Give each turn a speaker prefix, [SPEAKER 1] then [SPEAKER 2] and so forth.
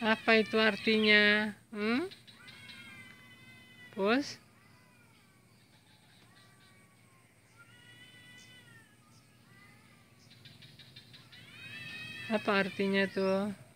[SPEAKER 1] Apa itu artinya? Hmm? Bos?
[SPEAKER 2] Apa artinya tuh?